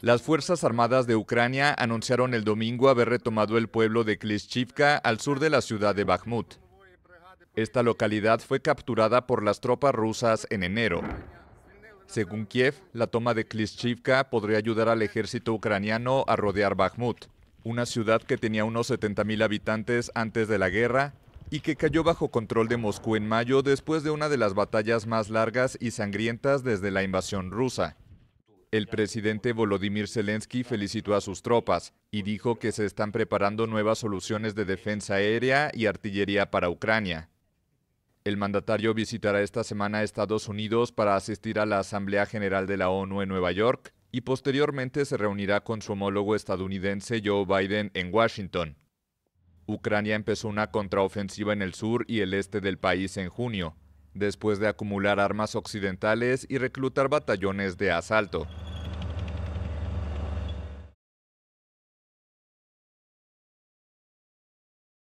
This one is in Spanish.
Las Fuerzas Armadas de Ucrania anunciaron el domingo haber retomado el pueblo de Klishchivka al sur de la ciudad de Bakhmut. Esta localidad fue capturada por las tropas rusas en enero. Según Kiev, la toma de Klishchivka podría ayudar al ejército ucraniano a rodear Bakhmut, una ciudad que tenía unos 70.000 habitantes antes de la guerra y que cayó bajo control de Moscú en mayo después de una de las batallas más largas y sangrientas desde la invasión rusa. El presidente Volodymyr Zelensky felicitó a sus tropas y dijo que se están preparando nuevas soluciones de defensa aérea y artillería para Ucrania. El mandatario visitará esta semana Estados Unidos para asistir a la Asamblea General de la ONU en Nueva York y posteriormente se reunirá con su homólogo estadounidense Joe Biden en Washington. Ucrania empezó una contraofensiva en el sur y el este del país en junio, después de acumular armas occidentales y reclutar batallones de asalto.